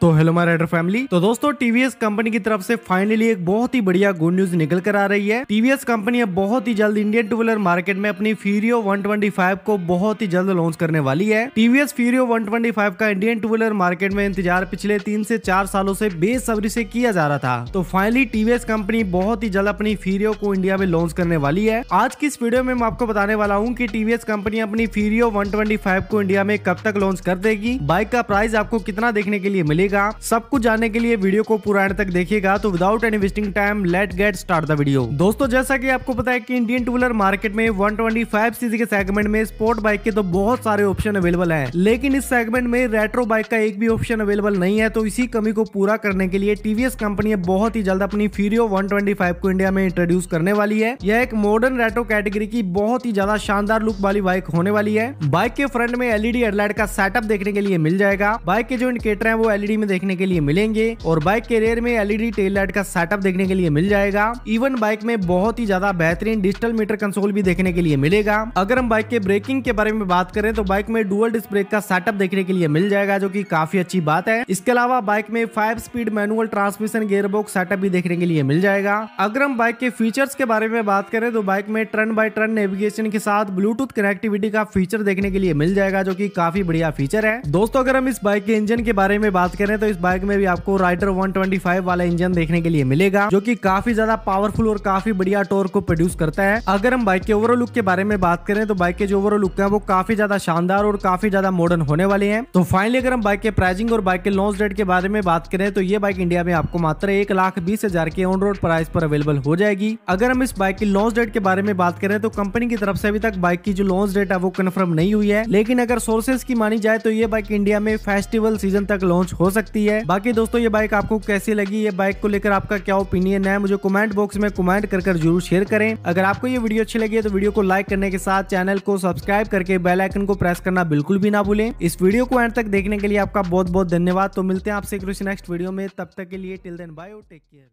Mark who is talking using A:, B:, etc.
A: तो hello my rider family तो दोस्तों टीवीएस कंपनी की तरफ से फाइनली एक बहुत ही बढ़िया गुड न्यूज निकल कर आ रही है टीवीएस कंपनी अब बहुत ही जल्द इंडियन टू व्हीलर मार्केट में अपनी फीरियो 125 को बहुत ही जल्द लॉन्च करने वाली है टीवीएस फीरियो 125 का इंडियन टू व्हीलर मार्केट में इंतजार पिछले तीन ऐसी चार सालों से बेसब्री से किया जा रहा था तो फाइनली टीवीएस कंपनी बहुत ही जल्द अपनी फीरियो को इंडिया में लॉन्च करने वाली है आज की इस वीडियो में मैं आपको बताने वाला हूँ की टीवीएस कंपनी अपनी फीरियो वन को इंडिया में कब तक लॉन्च कर देगी बाइक का प्राइस आपको कितना देखने के लिए मिलेगा रहेगा सब कुछ जानने के लिए वीडियो को पूरा एंड तक देखिएगा तो without any wasting time let get start the video दोस्तों जैसा की आपको पता है की इंडियन टू व्हीलर मार्केट में वन सीसी के सेगमेंट में स्पोर्ट बाइक के तो बहुत सारे ऑप्शन अवेलेबल है लेकिन इस सेगमेंट में रेट्रो बाइक का एक भी ऑप्शन अवेलेबल नहीं है तो इसी कमी को पूरा करने के लिए टीवीएस कंपनी बहुत ही जल्द अपनी फीरियो 125 को इंडिया में इंट्रोड्यूस करने वाली है यह एक मॉडर्न रेट्रो कैटेगरी की बहुत ही ज्यादा शानदार लुक वाली बाइक होने वाली है बाइक के फ्रंट में एलईडी हेडलाइट e का सेटअप देखने के लिए मिल जाएगा बाइक के जो इंडिकेटर है वो एलईडी में देखने के लिए मिलेंगे और बाइक के रेयर में एलईडी टेल लाइट का सेटअप देखने के लिए मिल जाएगा इवन बाइक में बहुत ही ज्यादा बेहतरीन डिजिटल मीटर कंसोल भी देखने के लिए मिलेगा अगर हम बाइक के ब्रेकिंग के बारे में बात करें तो बाइक में डुअल डिस्क ब्रेक का सेटअप देखने के लिए मिल जाएगा जो की काफी अच्छी बात है इसके अलावा बाइक में five speed manual transmission gearbox setup भी देखने के लिए मिल जाएगा अगर हम बाइक के फीचर्स के बारे में बात करें तो बाइक में टर्न बाय टर्न नेविगेशन के साथ ब्लूटूथ कनेक्टिविटी का फीचर देखने के लिए मिल जाएगा जो की काफी बढ़िया फीचर है दोस्तों अगर हम इस बाइक के इंजन के बारे में बात करें करें तो इस बाइक में भी आपको राइडर 125 वाला इंजन देखने के लिए मिलेगा जो की काफी ज्यादा पावरफुल और काफी बढ़िया टोर को प्रोड्यूस करता है अगर हम बाइक के ओवरऑल लुक के बारे में बात करें तो बाइक के जो ओवरऑल लुक है वो काफी ज्यादा शानदार और काफी ज्यादा मॉडर्न होने वाले हैं तो फाइनली अगर हम बाइक के प्राइसिंग और बाइक के लॉन्च डेट के बारे में बात करें तो ये बाइक इंडिया में आपको मात्र एक लाख बीस हजार के ऑन रोड प्राइस पर अवेलेबल हो जाएगी अगर हम इस बाइक की लॉन्च डेट के बारे में बात करें तो कंपनी की तरफ से अभी तक बाइक की जो लॉन्च डेट है वो कन्फर्म नहीं हुई है लेकिन अगर सोर्सेज की मानी जाए तो ये बाइक इंडिया में फेस्टिवल सीजन तक लॉन्च हो सकती है बाकी दोस्तों ये बाइक आपको कैसी लगी ये बाइक को लेकर आपका क्या ओपिनियन है मुझे कमेंट बॉक्स में कमेंट कर जरूर शेयर करें अगर आपको ये वीडियो अच्छी लगी है तो वीडियो को लाइक करने के साथ चैनल को सब्सक्राइब करके बेल आइकन को प्रेस करना बिल्कुल भी ना भूले इस वीडियो को एंड तक देखने के लिए आपका बहुत बहुत धन्यवाद तो मिलते हैं आपसे नेक्स्ट वीडियो में तब तक के लिए till then bye take care